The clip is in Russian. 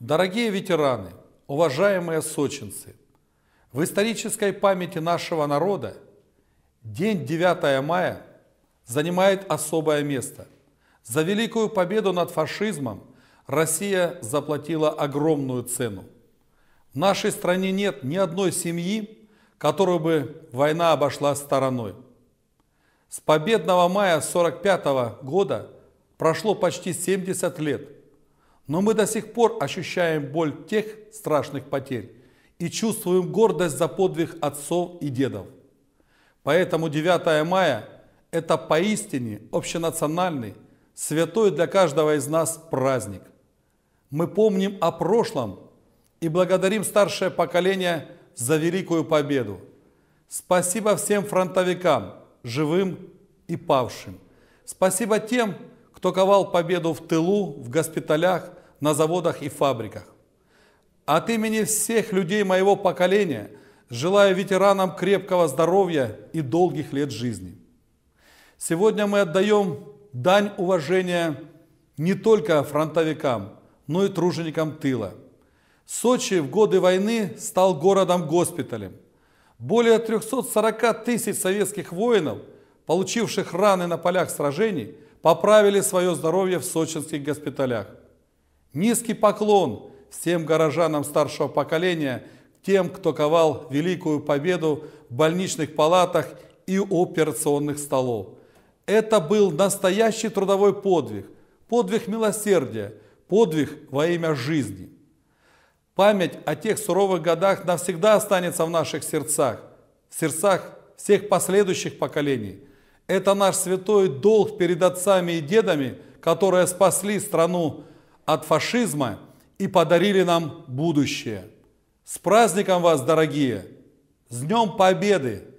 Дорогие ветераны, уважаемые сочинцы, в исторической памяти нашего народа день 9 мая занимает особое место. За великую победу над фашизмом Россия заплатила огромную цену. В нашей стране нет ни одной семьи, которую бы война обошла стороной. С победного мая 1945 года прошло почти 70 лет – но мы до сих пор ощущаем боль тех страшных потерь и чувствуем гордость за подвиг отцов и дедов. Поэтому 9 мая – это поистине общенациональный, святой для каждого из нас праздник. Мы помним о прошлом и благодарим старшее поколение за великую победу. Спасибо всем фронтовикам, живым и павшим. Спасибо тем, кто ковал победу в тылу, в госпиталях, на заводах и фабриках. От имени всех людей моего поколения желаю ветеранам крепкого здоровья и долгих лет жизни. Сегодня мы отдаем дань уважения не только фронтовикам, но и труженикам тыла. Сочи в годы войны стал городом-госпиталем. Более 340 тысяч советских воинов, получивших раны на полях сражений, поправили свое здоровье в сочинских госпиталях. Низкий поклон всем горожанам старшего поколения, тем, кто ковал великую победу в больничных палатах и операционных столов. Это был настоящий трудовой подвиг, подвиг милосердия, подвиг во имя жизни. Память о тех суровых годах навсегда останется в наших сердцах, в сердцах всех последующих поколений. Это наш святой долг перед отцами и дедами, которые спасли страну от фашизма и подарили нам будущее. С праздником вас, дорогие! С Днем Победы!